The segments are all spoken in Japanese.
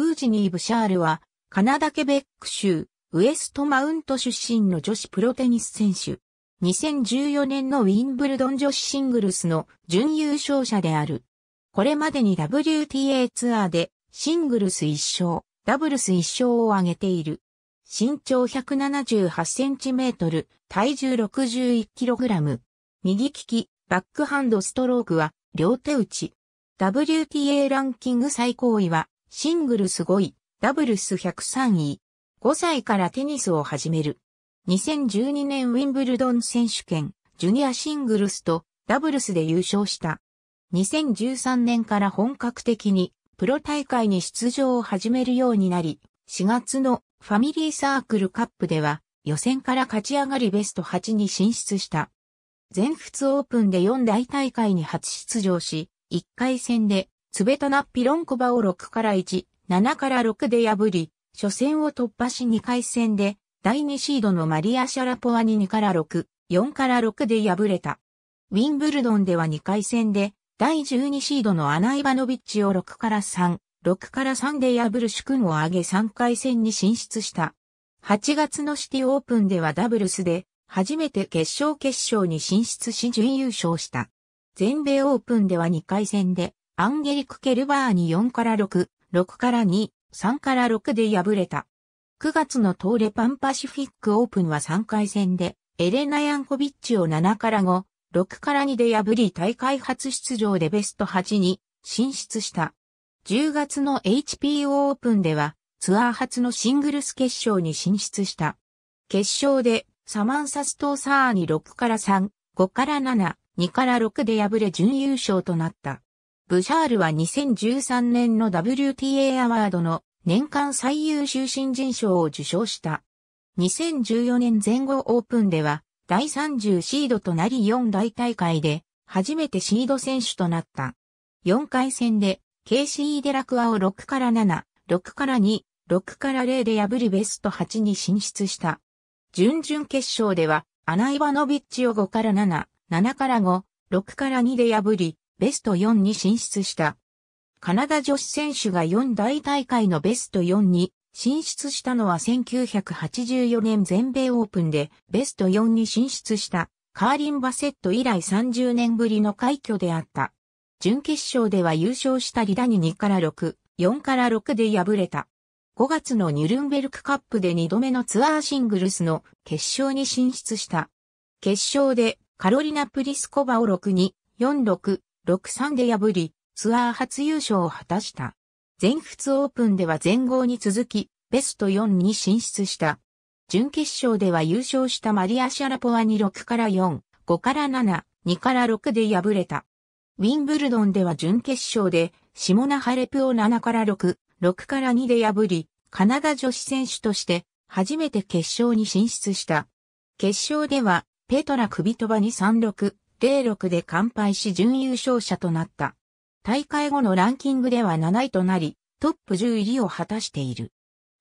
ウージニー・ブシャールは、カナダ・ケベック州、ウエストマウント出身の女子プロテニス選手。2014年のウィンブルドン女子シングルスの準優勝者である。これまでに WTA ツアーでシングルス1勝、ダブルス1勝を挙げている。身長178センチメートル、体重61キログラム。右利き、バックハンドストロークは両手打ち。WTA ランキング最高位はシングルス5位、ダブルス103位、5歳からテニスを始める。2012年ウィンブルドン選手権、ジュニアシングルスとダブルスで優勝した。2013年から本格的にプロ大会に出場を始めるようになり、4月のファミリーサークルカップでは予選から勝ち上がりベスト8に進出した。全仏オープンで4大大会に初出場し、1回戦でツベトナ・ピロンコバを6から1、7から6で破り、初戦を突破し2回戦で、第2シードのマリア・シャラポワに2から6、4から6で敗れた。ウィンブルドンでは2回戦で、第12シードのアナイバノビッチを6から3、6から3で破る主君を挙げ3回戦に進出した。8月のシティオープンではダブルスで、初めて決勝決勝に進出し準優勝した。全米オープンでは2回戦で、アンゲリク・ケルバーに4から6、6から2、3から6で敗れた。9月のトーレパンパシフィックオープンは3回戦で、エレナ・ヤンコビッチを7から5、6から2で破り大会初出場でベスト8に進出した。10月の HPO オープンではツアー初のシングルス決勝に進出した。決勝でサマンサストーサーに6から3、5から7、2から6で敗れ準優勝となった。ブシャールは2013年の WTA アワードの年間最優秀新人賞を受賞した。2014年前後オープンでは、第30シードとなり4大大会で、初めてシード選手となった。4回戦で、KCE デラクアを6から7、6から2、6から0で破りベスト8に進出した。準々決勝では、アナイバノビッチを5から7、7から5、6から2で破り、ベスト4に進出した。カナダ女子選手が4大大会のベスト4に進出したのは1984年全米オープンでベスト4に進出したカーリン・バセット以来30年ぶりの快挙であった。準決勝では優勝したリダに2から6、4から6で敗れた。5月のニュルンベルクカップで2度目のツアーシングルスの決勝に進出した。決勝でカロリナ・プリスコバを6に、4-6、6-3で破り、ツアー初優勝を果たした。全仏オープンでは全豪に続き、ベスト4に進出した。準決勝では優勝したマリア・シャラポワに6から4、5から7、2から6で敗れた。ウィンブルドンでは準決勝で、シモナ・ハレプを7から6、6から2で破り、カナダ女子選手として、初めて決勝に進出した。決勝では、ペトラ・クビトバに36、0-6で完敗し準優勝者となった。大会後のランキングでは7位となり、トップ10入りを果たしている。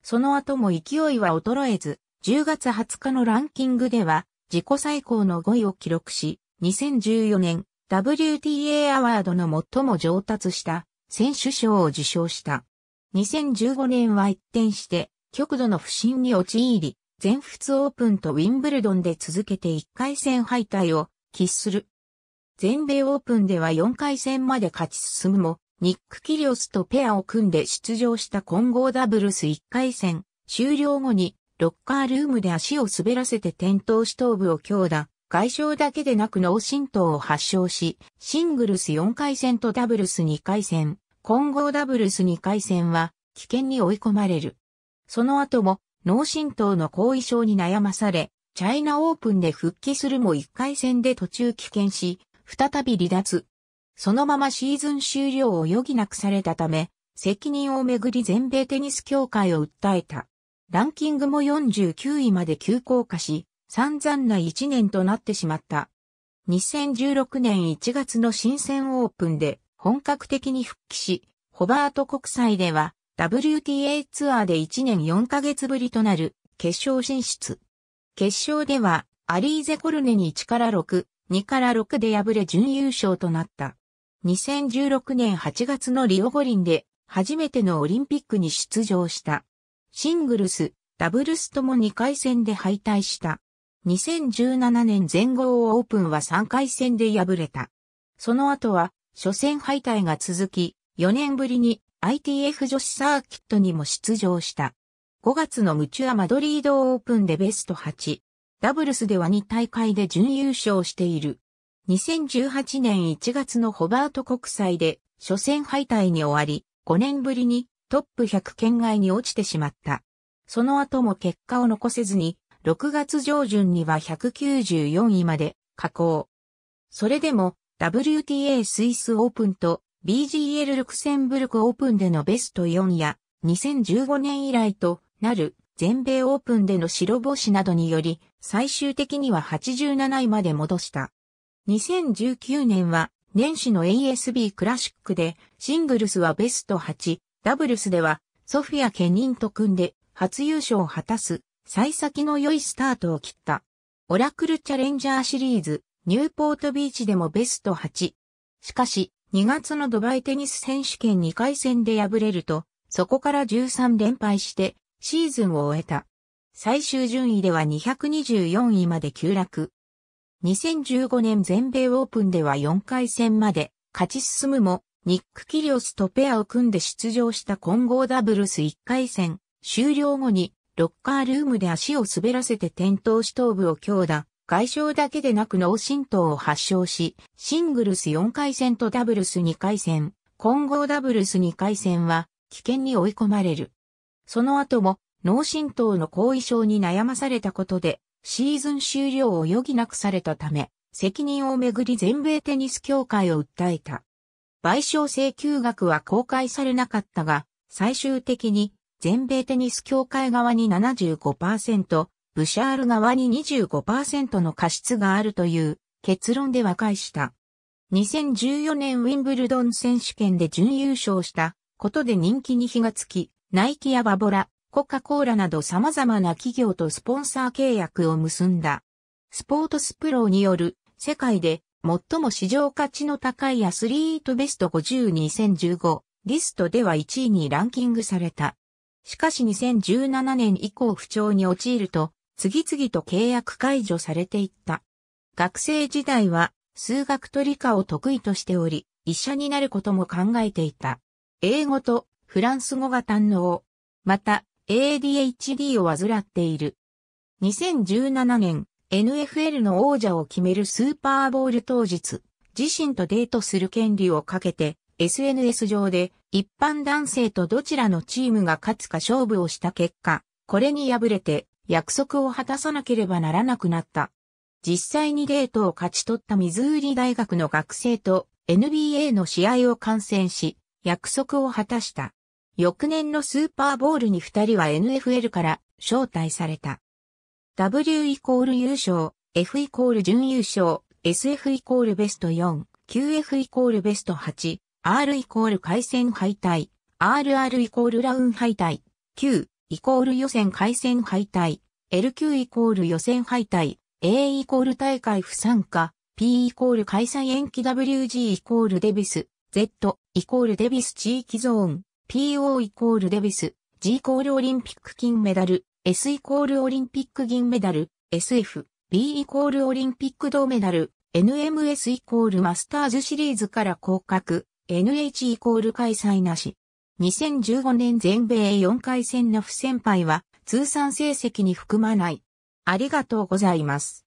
その後も勢いは衰えず、10月20日のランキングでは、自己最高の5位を記録し、2014年 WTA アワードの最も上達した選手賞を受賞した。2015年は一転して、極度の不振に陥り、全仏オープンとウィンブルドンで続けて1回戦敗退を喫する。全米オープンでは4回戦まで勝ち進むも、ニック・キリオスとペアを組んで出場した混合ダブルス1回戦、終了後に、ロッカールームで足を滑らせて転倒し頭部を強打、外傷だけでなく脳震盪を発症し、シングルス4回戦とダブルス2回戦、混合ダブルス2回戦は危険に追い込まれる。その後も脳震盪の後遺症に悩まされ、チャイナオープンで復帰するも1回戦で途中棄権し、再び離脱。そのままシーズン終了を余儀なくされたため、責任をめぐり全米テニス協会を訴えた。ランキングも49位まで急降下し、散々な1年となってしまった。2016年1月の新鮮オープンで本格的に復帰し、ホバート国際では WTA ツアーで1年4ヶ月ぶりとなる決勝進出。決勝では、アリーゼコルネに1から6、2から6で敗れ準優勝となった。2016年8月のリオ五輪で、初めてのオリンピックに出場した。シングルス、ダブルスとも2回戦で敗退した。2017年全豪オープンは3回戦で敗れた。その後は、初戦敗退が続き、4年ぶりに ITF 女子サーキットにも出場した。5月のムチュア・マドリードオープンでベスト8。ダブルスでは2大会で準優勝している。2018年1月のホバート国際で初戦敗退に終わり、5年ぶりにトップ100圏外に落ちてしまった。その後も結果を残せずに、6月上旬には194位まで下降。それでも WTA スイスオープンと BGL ルクセンブルクオープンでのベスト4や2015年以来となる全米オープンでの白星などにより、最終的には87位まで戻した。2019年は年始の ASB クラシックでシングルスはベスト8、ダブルスではソフィア・ケニンと組んで初優勝を果たす幸先の良いスタートを切った。オラクルチャレンジャーシリーズニューポートビーチでもベスト8。しかし2月のドバイテニス選手権2回戦で敗れるとそこから13連敗してシーズンを終えた。最終順位では224位まで急落。2015年全米オープンでは4回戦まで勝ち進むも、ニック・キリオスとペアを組んで出場した混合ダブルス1回戦終了後にロッカールームで足を滑らせて転倒し頭部を強打、外傷だけでなく脳震盪を発症し、シングルス4回戦とダブルス2回戦、混合ダブルス2回戦は危険に追い込まれる。その後も脳震盪の後遺症に悩まされたことで、シーズン終了を余儀なくされたため、責任をめぐり全米テニス協会を訴えた。賠償請求額は公開されなかったが、最終的に全米テニス協会側に75%、ブシャール側に25%の過失があるという結論で和解した。2014年ウィンブルドン選手権で準優勝したことで人気に火がつき、ナイキやバボラ、コカ・コーラなど様々な企業とスポンサー契約を結んだ。スポーツスプロによる世界で最も市場価値の高いアスリートベスト50 2015リストでは1位にランキングされた。しかし2017年以降不調に陥ると次々と契約解除されていった。学生時代は数学と理科を得意としており、医者になることも考えていた。英語とフランス語が堪能。また、ADHD を患っている。2017年、NFL の王者を決めるスーパーボール当日、自身とデートする権利をかけて、SNS 上で一般男性とどちらのチームが勝つか勝負をした結果、これに敗れて約束を果たさなければならなくなった。実際にデートを勝ち取ったミズーリ大学の学生と NBA の試合を観戦し、約束を果たした。翌年のスーパーボールに2人は NFL から招待された。W イコール優勝、F イコール準優勝、SF イコールベスト4、QF イコールベスト8、R イコール回線敗退、RR イコールラウン敗退、Q イコール予選回線敗退、LQ イコール予選敗退、A イコール大会不参加、P イコール開催延期 WG イコールデビス、Z イコールデビス地域ゾーン、PO イコールデビス、G イコールオリンピック金メダル、S イコールオリンピック銀メダル、SF、B イコールオリンピック銅メダル、NMS イコールマスターズシリーズから降格、NH イコール開催なし。2015年全米4回戦の不先輩は通算成績に含まない。ありがとうございます。